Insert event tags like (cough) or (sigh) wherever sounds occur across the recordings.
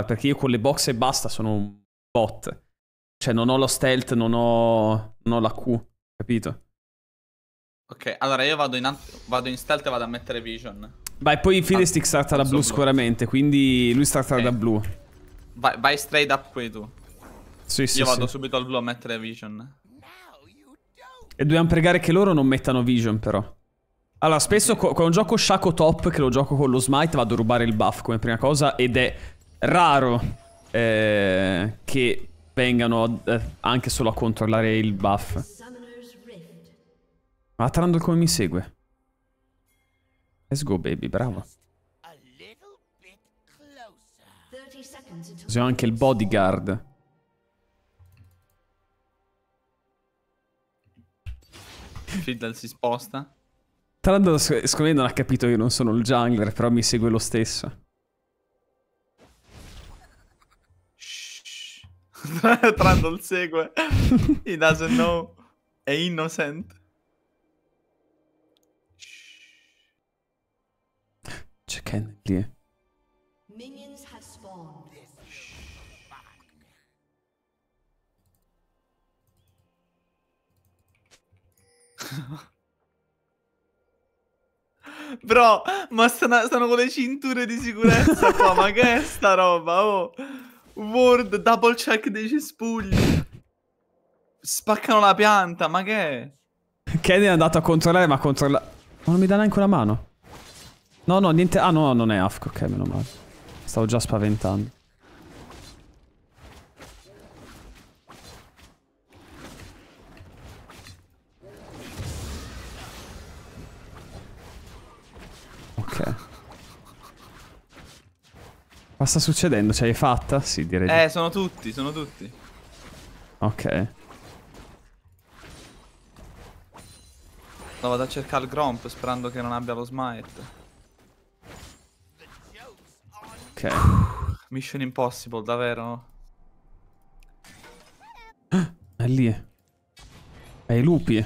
Eh, perché io con le box e basta sono un bot. Cioè non ho lo stealth, non ho, non ho la Q, capito? Ok, allora io vado in, ant- vado in stealth e vado a mettere vision. Vai, poi Fiddlestick ah, starta da blu sicuramente, quindi lui starta okay. da blu. Vai, vai, straight up qui tu. Sì, sì, Io vado subito al blu a mettere vision. E dobbiamo pregare che loro non mettano vision però. Allora, spesso con un gioco Shaco Top, che lo gioco con lo smite, vado a rubare il buff come prima cosa ed è raro eh, che vengano eh, anche solo a controllare il buff. Ma Trundle come mi segue? Let's go baby, bravo. Usiamo anche il bodyguard. Fiddle si sposta. Trundle secondo me non ha capito che non sono il jungler, però mi segue lo stesso. (laughs) Trundle segue. He doesn't know. È innocent. C'è Ken lì. (laughs) Eh. Bro, ma stanno, stanno con le cinture di sicurezza qua, ma che è sta roba, oh? Word, double check dei cespugli. Spaccano la pianta, ma che è? Kenny è andato a controllare, ma controlla... Ma non mi dà neanche una mano. No, no, niente... Ah, no, non è Afco, ok, meno male. Stavo già spaventando. Ma sta succedendo? Ce l'hai fatta? Sì, direi. Eh, sono tutti, sono tutti. Ok. No, vado a cercare il Gromp sperando che non abbia lo smite. Ok. (sighs) Mission Impossible, davvero? è lì. È i lupi.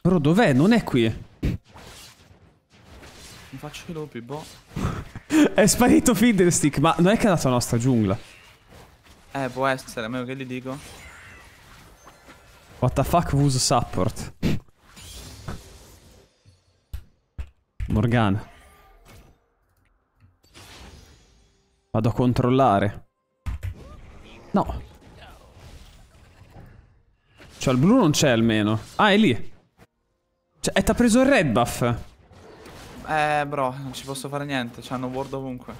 Però dov'è? Non è qui. Mi faccio i lupi, boh. È sparito Fiddlestick, ma non è che è andato la nostra giungla. Eh, può essere, a meno che gli dico. What the fuck was support? Morgana. Vado a controllare. No. Cioè, il blu non c'è almeno. Ah, è lì. Cioè, ha preso il red buff. Eh, bro, non ci posso fare niente. C'hanno ward ovunque.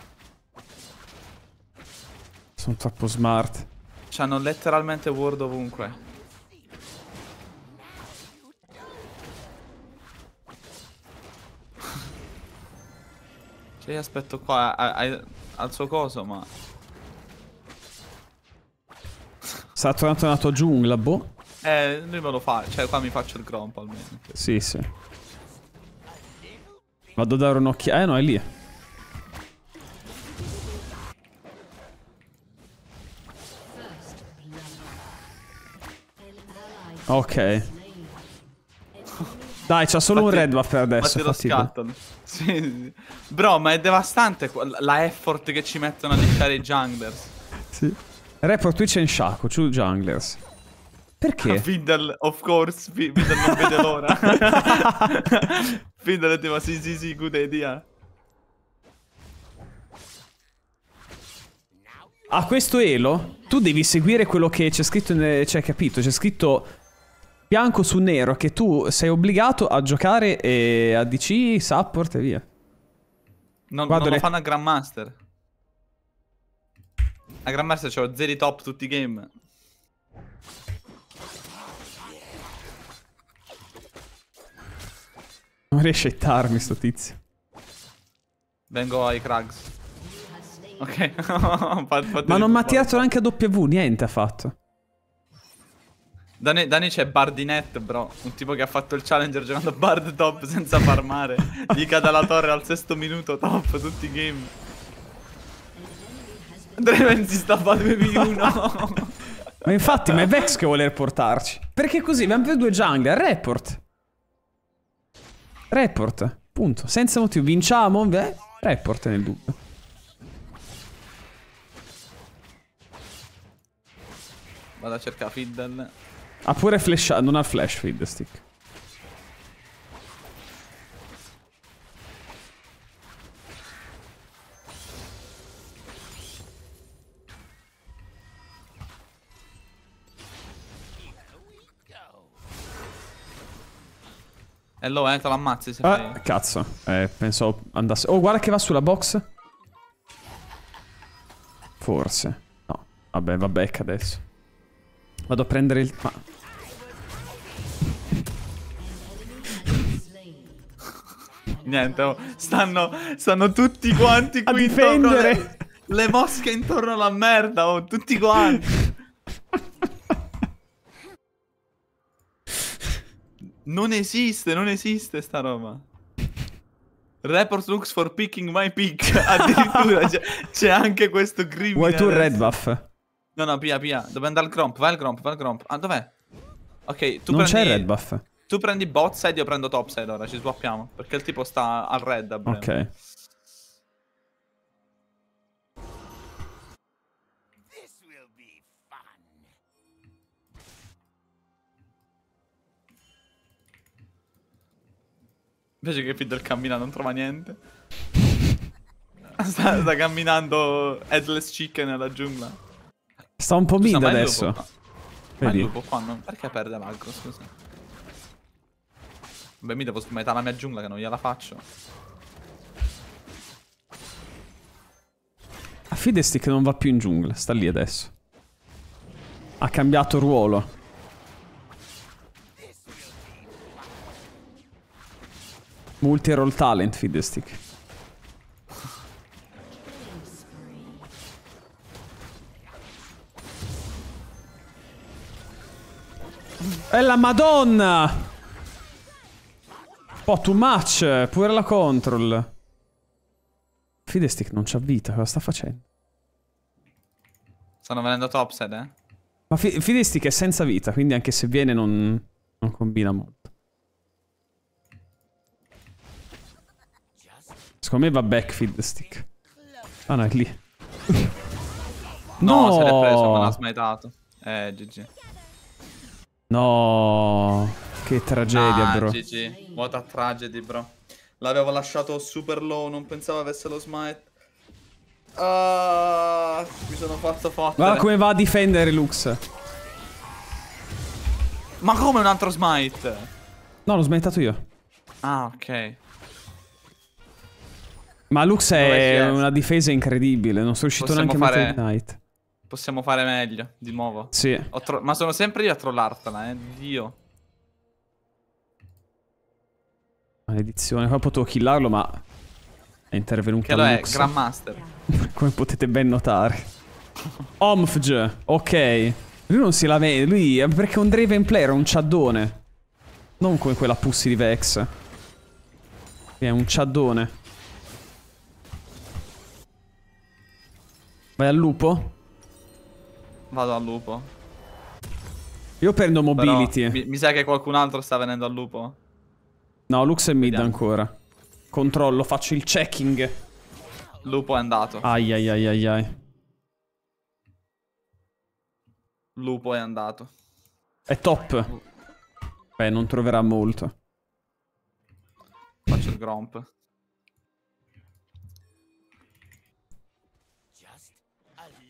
Sono troppo smart. C'hanno letteralmente ward ovunque. (laughs) Cioè, aspetto qua a, a, al suo coso, ma... Sta tornato giungla, boh. Eh, lui me lo fa, cioè qua mi faccio il gromp almeno. Sì, sì. Vado a dare un'occhiata. Eh no, è lì. Ok. Dai, c'ha solo Infatti, un red buff per adesso. Ma te lo (laughs) sì, Bro, ma è devastante la effort che ci mettono a lisciare i junglers. Sì. Report Twitch e Shaco, two junglers. Perché? (laughs) fin dal, of course, fin, fin dal non vede l'ora. (laughs) fin dal tema, sì sì sì, good idea. A questo elo, tu devi seguire quello che c'è scritto, cioè capito, c'è scritto bianco su nero che tu sei obbligato a giocare e a DC, support e via. Non, Guarda, non lo fanno a Grandmaster. A Grandmaster c'ho zeri top tutti i game. Non riesce a hittarmi sto tizio. Vengo ai Krags. Ok. (laughs) Ma non mi ha tirato neanche a W, niente ha fatto. Dani, Dani c'è Bardinet, bro. Un tipo che ha fatto il challenger giocando Bard top senza farmare. Gli cade la torre al sesto minuto top, tutti i game. Dreven si sta a 2v1. (laughs) ma infatti, ma è Vex che vuole portarci. Perché così, abbiamo più due jungle, report. Report. Punto. Senza motivo. Vinciamo? Beh, report nel dubbio. Vado a cercare Fiddle. Ha pure flash... Non ha flash feed stick. E eh, lo eh, te l'ammazzi se ah, fai. Cazzo, eh, pensavo andasse... Oh, guarda che va sulla box. Forse. No, vabbè, va back adesso. Vado a prendere il... Ma... Niente, oh, stanno, stanno tutti quanti (laughs) qui a difendere. Le, le mosche intorno alla merda, oh, tutti quanti. Non esiste, non esiste sta roba. Report looks for picking my pick. (laughs) Addirittura c'è anche questo criminale. Vuoi tu il Red Buff? No, no, pia, pia. Dove andare al Gromp? Vai al Gromp, vai al Gromp. Ah, dov'è? Ok, tu non prendi... Non c'è Red Buff. Tu prendi bot side, io prendo top side ora, ci swappiamo. Perché il tipo sta al red. Abbiamo. Ok. Invece che Fiddle cammina non trova niente. sta, sta, camminando headless chicken nella giungla. Sta un po' mid adesso. Lupo ma il lupo qua non... Perché perde Magro, scusa? Vabbè, mi devo smettere la mia giungla che non gliela faccio. A Fidestick non va più in giungla, sta lì adesso. Ha cambiato ruolo. Multi-roll talent fiddlestick. E la madonna! Un po' too much, pure la control. Fidestick non c'ha vita, cosa sta facendo? Stanno venendo topside, eh? Ma Fidestick è senza vita, quindi anche se viene non, non combina molto. Secondo me va back field stick. Ah no, è lì. no, no, se l'è preso, ma l'ha smaitato. Eh, GG. No, che tragedia, ah, bro. GG, what a tragedy, bro. L'avevo lasciato super low, non pensavo avesse lo smite. Ah, mi sono fatto fottere. Guarda come va a difendere Lux. Ma come un altro smite? No, l'ho smitato io. Ah, ok. Ma Lux è una difesa incredibile, non sono riuscito Possiamo neanche a mettere Knight. Possiamo fare meglio, di nuovo. Sì. Tro... Ma sono sempre io a trollartela, eh. Dio. Maledizione, Poi potevo killarlo, ma è intervenuto Che lo è, Grandmaster. (laughs) Come potete ben notare. Omfg, ok. Lui non si lamenta, lui è perché è un Draven player, è un ciaddone. Non come quella pussy di Vex. È un ciaddone. Vai al lupo? Vado al lupo. Io prendo mobility. mi, mi, sa che qualcun altro sta venendo al lupo. No, Lux è mid ancora. Controllo, faccio il checking. Lupo è andato. Ai ai ai ai ai. Lupo è andato. È top. Beh, non troverà molto. Faccio il gromp.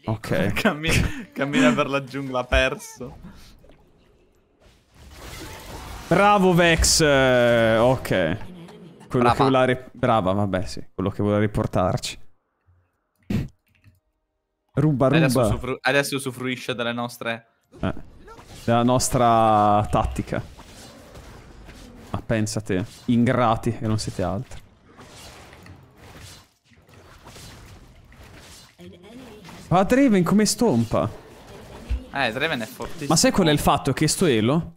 Ok. (laughs) cammina, cammina per la giungla perso. Bravo Vex! Eh, ok. Quello Brava. che voleva... Brava, vabbè, sì. Quello che voleva riportarci. Ruba, ruba. Adesso, usufruisce delle nostre... Eh. Della nostra tattica. Ma pensa te, ingrati e non siete altri. Ma ah, Draven come stompa? Eh, Draven è fortissimo. Ma sai qual è il fatto? Che sto elo...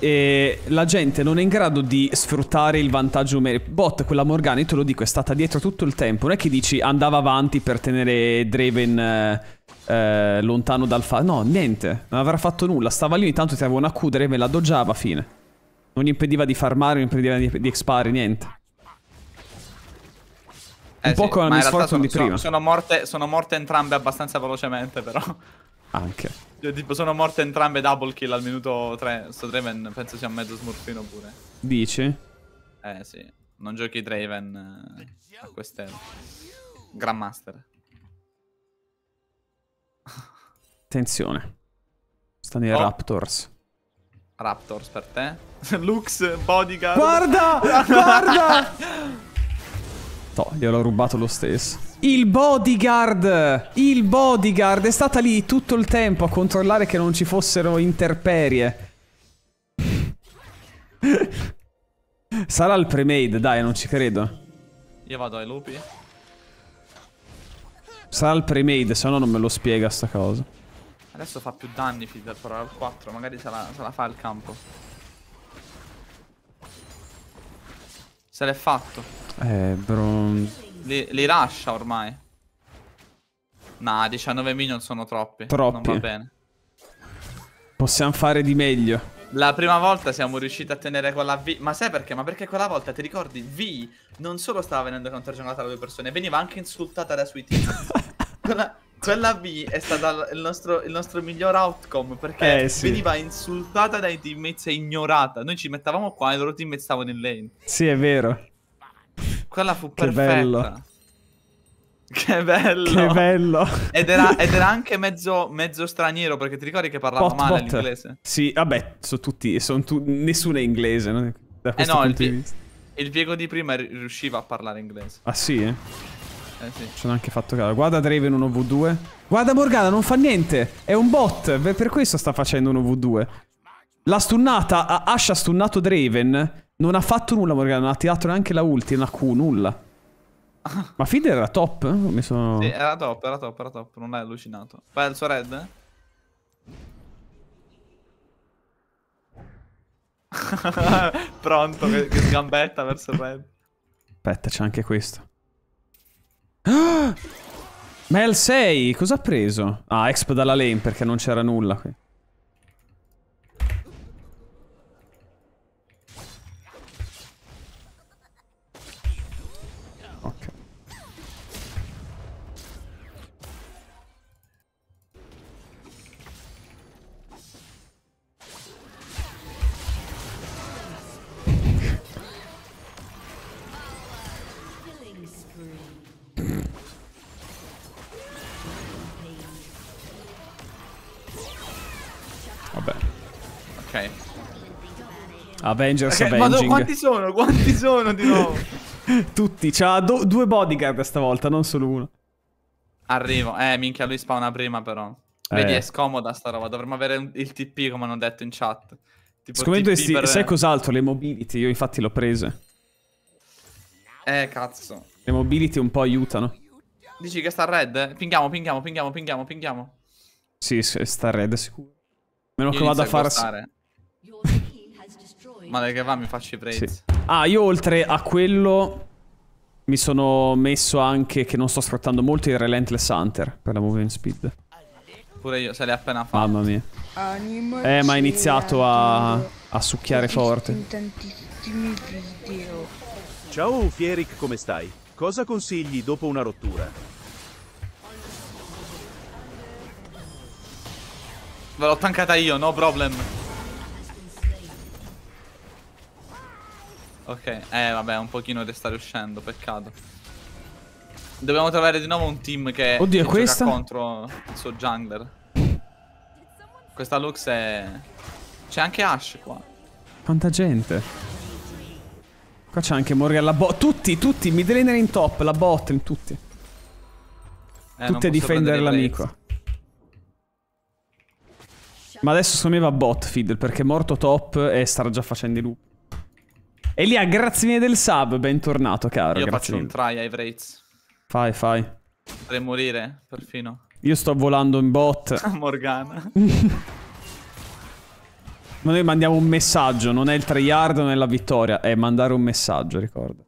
E la gente non è in grado di sfruttare il vantaggio numerico. Bot, quella Morgana, io te lo dico, è stata dietro tutto il tempo. Non è che dici andava avanti per tenere Draven eh, eh, lontano dal fa... No, niente. Non avrà fatto nulla. Stava lì, intanto ti aveva una Q, Draven la doggiava, fine. Non gli impediva di farmare, non gli impediva di, di expare, niente. Eh un eh po' sì, con la Miss Fortune di prima. Sono morte, sono morte entrambe abbastanza velocemente, però. Anche. Cioè, tipo, sono morte entrambe double kill al minuto 3. Sto Draven penso sia mezzo smurfino pure. Dici? Eh sì. Non giochi Draven eh, a queste. Grandmaster. Attenzione. Stanno i oh. Raptors. Raptors per te. (laughs) Lux, bodyguard. Guarda! (laughs) guarda! No, gliel'ho rubato lo stesso. Il bodyguard! Il bodyguard è stata lì tutto il tempo a controllare che non ci fossero interperie. (laughs) Sarà il pre-made, dai, non ci credo. Io vado ai lupi. Sarà il pre-made, se no non me lo spiega sta cosa. Adesso fa più danni Feeder, però al 4, magari se la, se la fa il campo. Se l'è fatto. Eh, bro. Li, li, lascia ormai. Nah, 19 minion sono troppi. Troppi. Non va bene. Possiamo fare di meglio. La prima volta siamo riusciti a tenere quella V. Ma sai perché? Ma perché quella volta, ti ricordi, V non solo stava venendo contagiata da due persone, veniva anche insultata da Sweetie. team. (laughs) quella... Quella B è stata il nostro, il nostro miglior outcome perché eh, sì. veniva insultata dai teammates e ignorata. Noi ci mettavamo qua e i loro teammates stavano in lane. Sì, è vero. Quella fu che perfetta. Bello. Che bello. Che bello. Ed era, ed era (laughs) anche mezzo, mezzo, straniero perché ti ricordi che parlava pot, male pot. l'inglese? Sì, vabbè, sono tutti, sono tu, nessuno è inglese. No? Da eh no, il, di il Diego di prima riusciva a parlare inglese. Ah sì, eh? Eh, sì. Ci hanno anche fatto caso. Guarda Draven 1v2. Guarda Morgana, non fa niente. È un bot. Per questo sta facendo 1v2. La stunnata, Ash ha stunnato Draven. Non ha fatto nulla Morgana, non ha tirato neanche la ulti, non Q, nulla. (laughs) Ma Fiddler era top? Eh? Mi sono... Sì, era top, era top, era top. Non è allucinato. Fai il suo red? (laughs) Pronto, che, che sgambetta verso il red. Aspetta, c'è anche questo. Ah! Mel 6, cosa ha preso? Ah, exp dalla lane perché non c'era nulla qui. ok. Avengers okay, Avenging. Ma quanti sono? Quanti sono di nuovo? (laughs) Tutti, c'ha due bodyguard stavolta, non solo uno. Arrivo, eh minchia lui spawna prima però. Eh. Vedi è scomoda sta roba, dovremmo avere il TP come hanno detto in chat. Tipo Secondo me dovresti, per... sai cos'altro? Le mobility, io infatti l'ho prese. Eh cazzo. Le mobility un po' aiutano. Dici che sta red? Pinghiamo, pinghiamo, pinghiamo, pinghiamo, pinghiamo. Sì, sta red sicuro. Meno che vado a fare... Male che va, mi faccio i prezzi. Sì. Ah, io oltre a quello mi sono messo anche che non sto sfruttando molto il Relentless Hunter per la moving speed. Pure io, se l'hai appena fatto. Mamma mia. Anima eh, ma ha iniziato a, a succhiare forte. Ciao Fieric, come stai? Cosa consigli dopo una rottura? Ve l'ho tankata io, no problem. Ok, eh vabbè, un pochino deve sta uscendo, peccato. Dobbiamo trovare di nuovo un team che Oddio, che questa? contro il suo jungler. Questa Lux è... C'è anche Ash qua. Quanta gente. Qua c'è anche Morgan la bot. Tutti, tutti, mid in top, la bot, in tutti. Eh, tutti a difendere l'amico. Ma adesso secondo me va bot feed perché è morto top e starà già facendo i loop. Elia, grazie mille del sub, bentornato caro. Io faccio mille. un try ai Wraiths. Fai, fai. Potrei morire, perfino. Io sto volando in bot. (laughs) Morgana. (laughs) Ma noi mandiamo un messaggio, non è il tryhard, non è la vittoria, è mandare un messaggio, ricordo.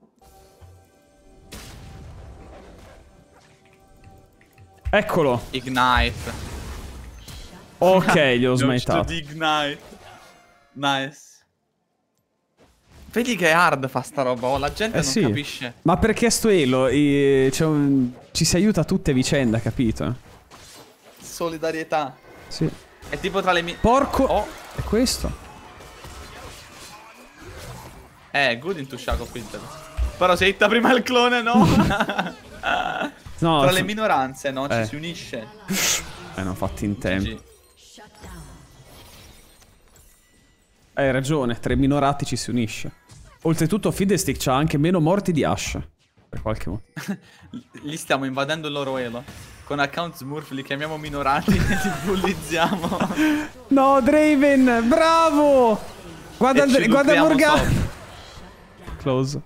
Eccolo. Ignite. Ok, gli ho smetato. Ignite. Nice. Vedi che è hard fa sta roba, oh, la gente eh non sì. capisce. Ma perché sto Elo eh, cioè, ci si aiuta tutte vicenda, capito? Solidarietà. Sì. È tipo tra le mie... Porco! Oh. È questo. Eh, good in Tusciaco Filter. Però se hitta prima il clone, no? (laughs) no tra le minoranze, no? Eh. Ci si unisce. (laughs) Eh, non fatti in tempo. Hai ragione, tra i minorati ci si unisce. Oltretutto Fidestick c'ha anche meno morti di Ash. Per qualche motivo. Li (laughs) stiamo invadendo il loro elo. Con account Smurf li chiamiamo minorati (laughs) e li bullizziamo. (laughs) No, Draven, bravo! Guarda, Dra guarda Morgan. Close.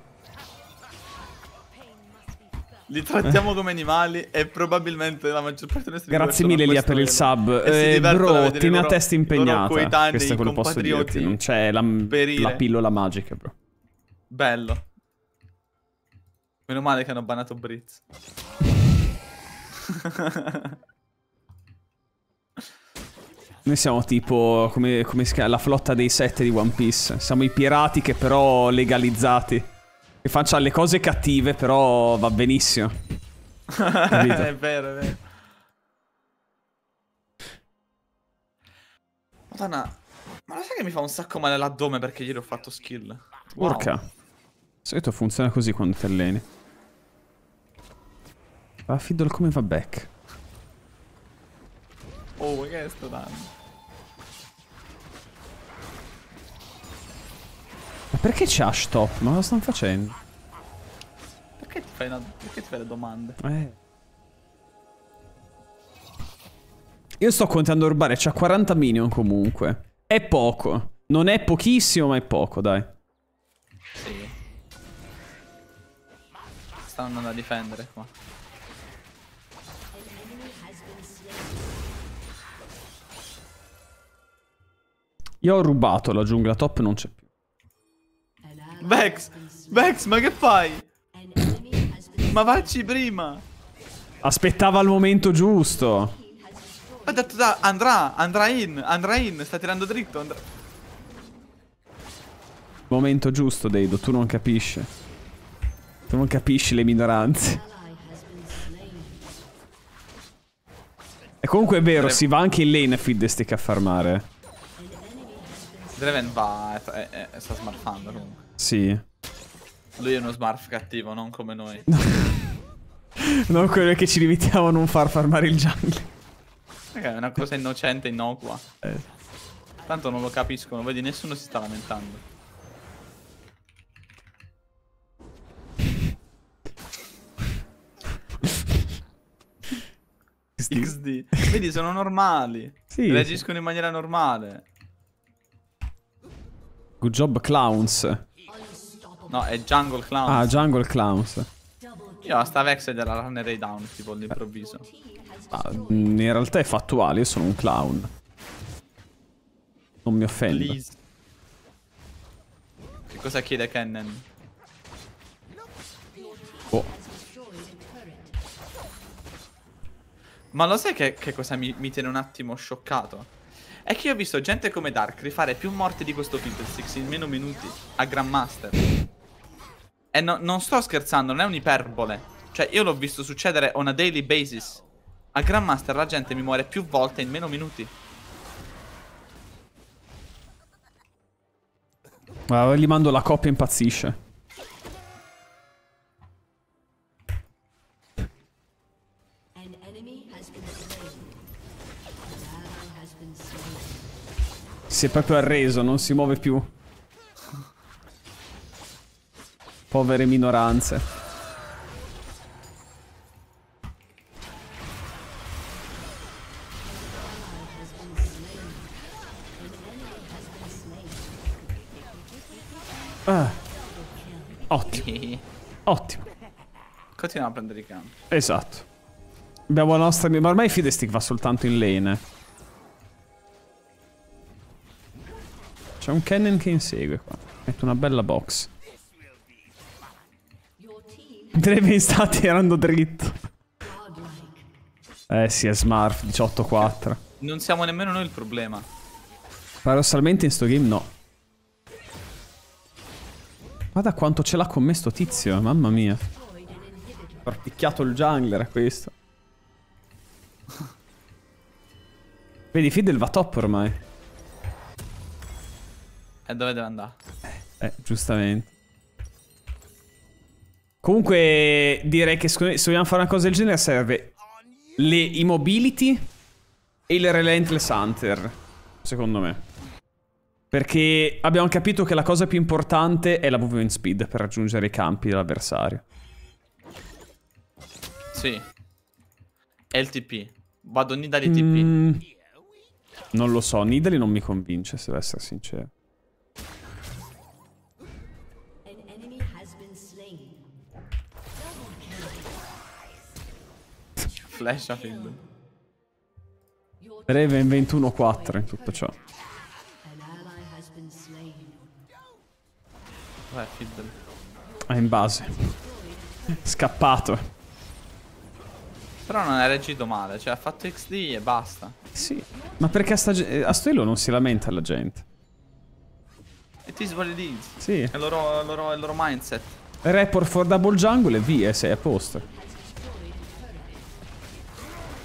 Li trattiamo come animali e probabilmente la maggior parte dei nostre Grazie mille Lia per il sub. Eh, bro, tieni a testa impegnata. Questo è quello che posso dirti. Non c'è cioè, la, la pillola magica, bro. Bello. Meno male che hanno bannato Britz. (laughs) Noi siamo tipo come, come la flotta dei sette di One Piece. Siamo i pirati che però legalizzati. Che faccia le cose cattive, però va benissimo. (laughs) è vero, è vero. Madonna, ma lo sai che mi fa un sacco male l'addome perché ieri ho fatto skill? Wow. Porca solito funziona così quando ti alleni. Va ah, Fiddle come va back. Oh, che è sto danno? Ma perché c'è Ash Top? Ma lo stanno facendo? Perché ti fai, una... perché ti fai le domande? Eh. Io sto contando a rubare, c'ha 40 minion comunque. È poco. Non è pochissimo, ma è poco, dai. Sì stanno andando a difendere qua. Io ho rubato la giungla top, non c'è più. Vex! Vex, ma che fai? ma vacci prima! Aspettava il momento giusto. Ha detto da, andrà, andrà in, andrà in, sta tirando dritto, andrà... Momento giusto, Deido, tu non capisci non capisci le minoranze. E comunque è vero, Draven. si va anche in lane a feed stick a farmare. Draven va, è, eh, eh, eh, sta smarfando comunque. Sì. Lui è uno smarf cattivo, non come noi. (laughs) non quello che ci limitiamo a non far farmare il jungle. Okay, è una cosa innocente, innocua. Eh. Tanto non lo capiscono, vedi, nessuno si sta lamentando. XD. (laughs) Vedi, sono normali. Sì, Reagiscono sì. in maniera normale. Good job, clowns. No, è Jungle Clowns. Ah, Jungle Clowns. Io a sta Vexed della runnerei down, tipo all'improvviso. Ah, in realtà è fattuale, io sono un clown. Non mi offendo. Please. Che cosa chiede Kennen? Oh. Ma lo sai che, che cosa mi, mi, tiene un attimo scioccato? È che io ho visto gente come Dark rifare più morti di questo People in meno minuti a Grandmaster. E no, non sto scherzando, non è un'iperbole. Cioè, io l'ho visto succedere on a daily basis. A Grandmaster la gente mi muore più volte in meno minuti. Guarda, gli mando la coppia impazzisce. Si è proprio arreso, non si muove più. Povere minoranze. Ah. Ottimo. (laughs) Ottimo. Continuiamo a prendere i campi. Esatto. Abbiamo la nostra... Ma ormai Fidestick va soltanto in lane. C'è un cannon che insegue qua. Metto una bella box. Mentre sta tirando dritto. Eh sì, è Smurf 18-4. Non siamo nemmeno noi il problema. Paradossalmente in sto game no. Guarda quanto ce l'ha con me sto tizio, eh, mamma mia. Ha picchiato il jungler a questo. (laughs) Vedi, Fiddle va top ormai. E dove deve andare? Eh, giustamente. Comunque direi che se vogliamo fare una cosa del genere serve le immobility e il relentless hunter, secondo me. Perché abbiamo capito che la cosa più importante è la movement speed per raggiungere i campi dell'avversario. Sì. LTP. Vado Nidali TP. Mm, non lo so, Nidali non mi convince, se devo essere sincero. flash a Finden. Raven 21-4 in tutto ciò. È in base. Scappato. Però non ha reagito male, cioè ha fatto XD e basta. Sì, ma perché a, sta, a Stoilo non si lamenta la gente. It is what Sì. È il loro, loro, loro mindset. Report for double jungle e via, sei a posto.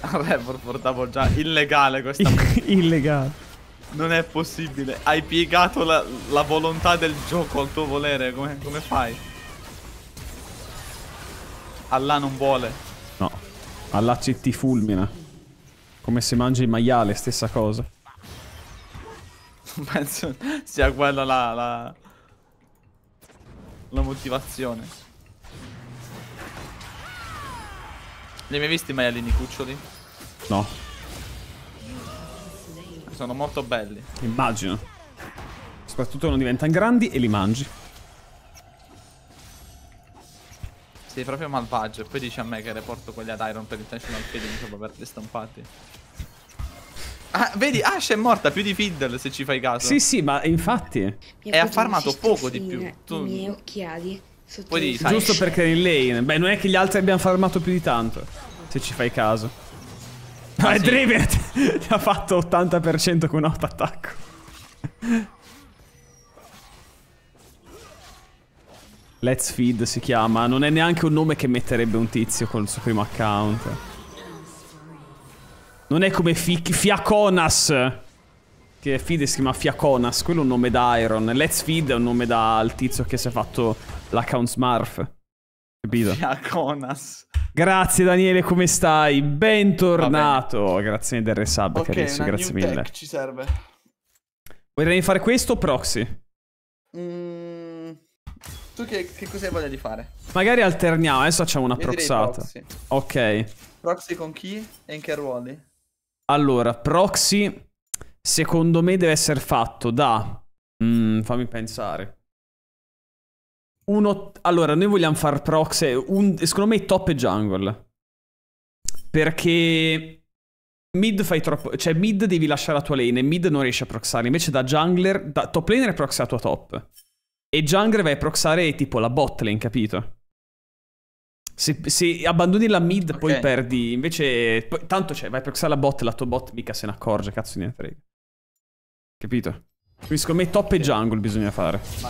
(laughs) Vabbè, portavo già illegale questa (laughs) (laughs) Illegale Non è possibile Hai piegato la, la, volontà del gioco al tuo volere Come, come fai? Allah non vuole No Allah ci ti fulmina Come se mangi il maiale Stessa cosa Penso sia quella la, la, la motivazione Li hai mai visti i maialini cuccioli? No. Sono molto belli. Immagino. Soprattutto quando diventano grandi e li mangi. Sei proprio malvagio. E poi dici a me che reporto quelli ad Iron per intentional feeding dopo averli stampati. Ah, vedi, Ash è morta più di Fiddle se ci fai caso. Sì, sì, ma infatti. Mi è affarmato poco di più. Tu... I miei occhiali. Poi sai. Giusto perché in lane. Beh, non è che gli altri abbiano farmato più di tanto. Se ci fai caso. Ah, sì. Draven (laughs) ti ha fatto 80% con auto attacco. Let's Feed si chiama. Non è neanche un nome che metterebbe un tizio con il suo primo account. Non è come Fi Fiaconas. Che Feed si chiama Fiaconas. Quello è un nome da Iron. Let's Feed è un nome dal tizio che si è fatto l'account Smurf. Capito? Fiaconas. Grazie Daniele, come stai? Bentornato. Grazie del resub, okay, carissimo, grazie mille. ci serve. Vorrei fare questo o proxy? Mm, tu che, che cosa hai voglia di fare? Magari alterniamo, adesso facciamo una proxata. Proxy. Ok. Proxy con chi e in che ruoli? Allora, proxy secondo me deve essere fatto da... Mm, fammi pensare. Uno... Allora, noi vogliamo far proxy. Un... Secondo me top e jungle. Perché mid fai troppo. Cioè, mid devi lasciare la tua lane e mid non riesci a proxare. Invece, da jungler, da top laner proxy la tua top. E jungler vai a proxare tipo la bot lane, capito? Se, se, abbandoni la mid, okay. poi perdi. Invece, poi, tanto cioè, vai a proxare la bot, la tua bot mica se ne accorge, cazzo, niente frega. Capito? Quindi, secondo me, top e jungle bisogna fare.